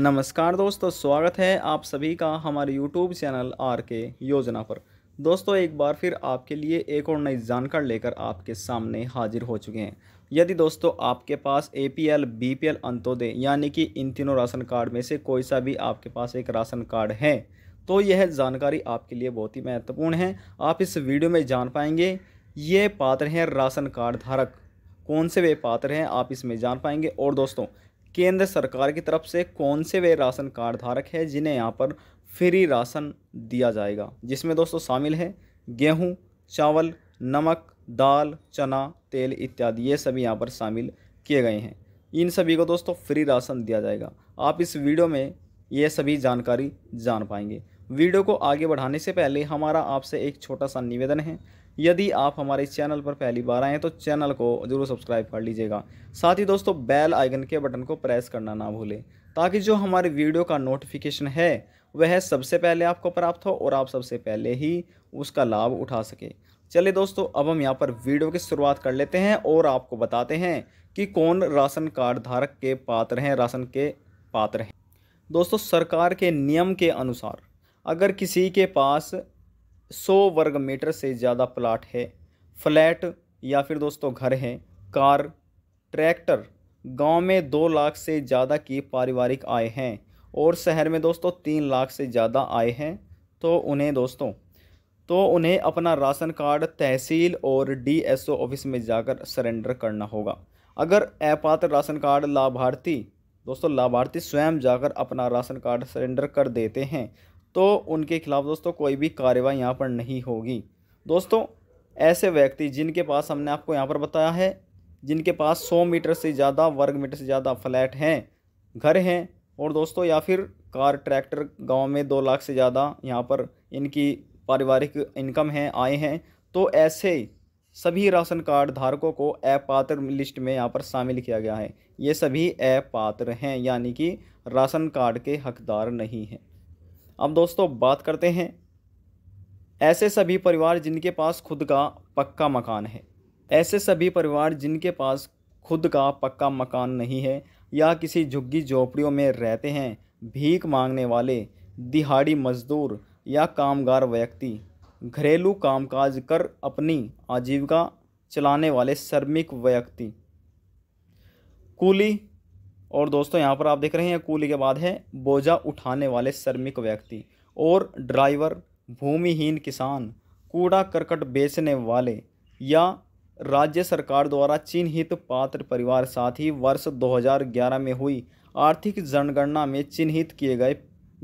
नमस्कार दोस्तों स्वागत है आप सभी का हमारे यूट्यूब चैनल आर के योजना पर दोस्तों एक बार फिर आपके लिए एक और नई जानकारी लेकर आपके सामने हाजिर हो चुके हैं यदि दोस्तों आपके पास A P L B P L Antyodaya यानी कि इन तीनों राशन कार्ड में से कोई सा भी आपके पास एक राशन कार्ड है तो यह जानकारी आपके लिए बहुत ही महत्वपूर्ण है आप इस वीडियो में जान पाएंगे ये पात्र हैं राशन कार्ड धारक कौन से वे पात्र हैं आप इसमें जान पाएंगे और दोस्तों केंद्र सरकार की तरफ से कौन से वे राशन कार्ड धारक है जिन्हें यहाँ पर फ्री राशन दिया जाएगा जिसमें दोस्तों शामिल है गेहूँ चावल नमक दाल चना तेल इत्यादि ये सभी यहाँ पर शामिल किए गए हैं इन सभी को दोस्तों फ्री राशन दिया जाएगा आप इस वीडियो में ये सभी जानकारी जान पाएंगे वीडियो को आगे बढ़ाने से पहले हमारा आपसे एक छोटा सा निवेदन है यदि आप हमारे चैनल पर पहली बार आएँ तो चैनल को जरूर सब्सक्राइब कर लीजिएगा साथ ही दोस्तों बेल आइकन के बटन को प्रेस करना ना भूलें ताकि जो हमारे वीडियो का नोटिफिकेशन है वह सबसे पहले आपको प्राप्त हो और आप सबसे पहले ही उसका लाभ उठा सके चलिए दोस्तों अब हम यहाँ पर वीडियो की शुरुआत कर लेते हैं और आपको बताते हैं कि कौन राशन कार्ड धारक के पात्र हैं राशन के पात्र हैं दोस्तों सरकार के नियम के अनुसार अगर किसी के पास सौ वर्ग मीटर से ज़्यादा प्लाट है फ्लैट या फिर दोस्तों घर हैं कार ट्रैक्टर गांव में दो लाख से ज़्यादा की पारिवारिक आय हैं और शहर में दोस्तों तीन लाख से ज़्यादा आय हैं तो उन्हें दोस्तों तो उन्हें अपना राशन कार्ड तहसील और डीएसओ ऑफिस में जाकर सरेंडर करना होगा अगर अपात्र राशन कार्ड लाभार्थी दोस्तों लाभार्थी स्वयं जाकर अपना राशन कार्ड सरेंडर कर देते हैं तो उनके खिलाफ़ दोस्तों कोई भी कार्रवाई यहाँ पर नहीं होगी दोस्तों ऐसे व्यक्ति जिनके पास हमने आपको यहाँ पर बताया है जिनके पास सौ मीटर से ज़्यादा वर्ग मीटर से ज़्यादा फ्लैट हैं घर हैं और दोस्तों या फिर कार ट्रैक्टर गांव में दो लाख से ज़्यादा यहाँ पर इनकी पारिवारिक इनकम है आए हैं तो ऐसे सभी राशन कार्ड धारकों को अपात्र लिस्ट में यहाँ पर शामिल किया गया है ये सभी अपात्र हैं यानी कि राशन कार्ड के हकदार नहीं हैं अब दोस्तों बात करते हैं ऐसे सभी परिवार जिनके पास खुद का पक्का मकान है ऐसे सभी परिवार जिनके पास खुद का पक्का मकान नहीं है या किसी झुग्गी झोपड़ियों में रहते हैं भीख मांगने वाले दिहाड़ी मजदूर या कामगार व्यक्ति घरेलू कामकाज कर अपनी आजीविका चलाने वाले श्रमिक व्यक्ति कूली और दोस्तों यहाँ पर आप देख रहे हैं कूली के बाद है बोझा उठाने वाले श्रमिक व्यक्ति और ड्राइवर भूमिहीन किसान कूड़ा करकट बेचने वाले या राज्य सरकार द्वारा चिन्हित पात्र परिवार साथ ही वर्ष 2011 में हुई आर्थिक जनगणना में चिन्हित किए गए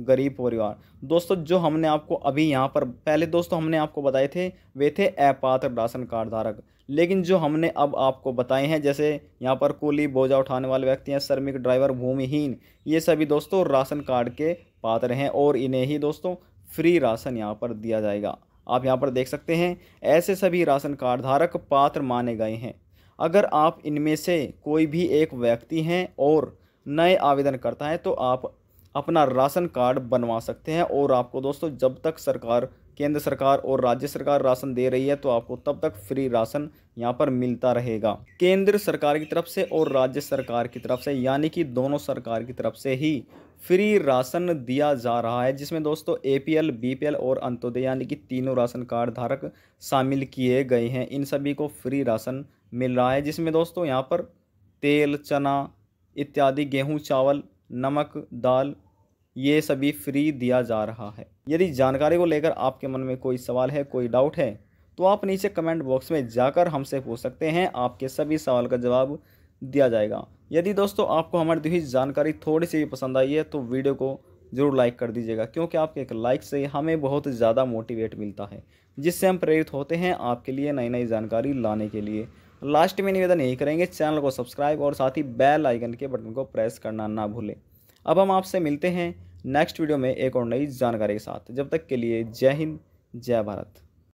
गरीब परिवार दोस्तों जो हमने आपको अभी यहाँ पर पहले दोस्तों हमने आपको बताए थे वे थे अपात्र राशन कार्ड धारक लेकिन जो हमने अब आपको बताए हैं जैसे यहाँ पर कूली बोझा उठाने वाले व्यक्ति हैं श्रमिक ड्राइवर भूमिहीन ये सभी दोस्तों राशन कार्ड के पात्र हैं और इन्हें ही दोस्तों फ्री राशन यहाँ पर दिया जाएगा आप यहाँ पर देख सकते हैं ऐसे सभी राशन कार्ड धारक पात्र माने गए हैं अगर आप इनमें से कोई भी एक व्यक्ति हैं और नए आवेदन करता है तो आप अपना राशन कार्ड बनवा सकते हैं और आपको दोस्तों जब तक सरकार केंद्र सरकार और राज्य सरकार राशन दे रही है तो आपको तब तक फ्री राशन यहाँ पर मिलता रहेगा केंद्र सरकार की तरफ से और राज्य सरकार की तरफ से यानी कि दोनों सरकार की तरफ से ही फ्री राशन दिया जा रहा है जिसमें दोस्तों A P L B P L और अंत्योदय यानी कि तीनों राशन कार्ड धारक शामिल किए गए हैं इन सभी को फ्री राशन मिल रहा है जिसमें दोस्तों यहाँ पर तेल चना इत्यादि गेहूँ चावल नमक दाल ये सभी फ्री दिया जा रहा है यदि जानकारी को लेकर आपके मन में कोई सवाल है कोई डाउट है तो आप नीचे कमेंट बॉक्स में जाकर हमसे पूछ सकते हैं आपके सभी सवाल का जवाब दिया जाएगा यदि दोस्तों आपको हमारी दी हुई जानकारी थोड़ी सी भी पसंद आई है तो वीडियो को ज़रूर लाइक कर दीजिएगा क्योंकि आपके एक लाइक से हमें बहुत ज़्यादा मोटिवेट मिलता है जिससे हम प्रेरित होते हैं आपके लिए नई नई जानकारी लाने के लिए लास्ट में निवेदन यही करेंगे चैनल को सब्सक्राइब और साथ ही बेल आइकन के बटन को प्रेस करना ना भूलें अब हम आपसे मिलते हैं नेक्स्ट वीडियो में एक और नई जानकारी के साथ जब तक के लिए जय हिंद जय भारत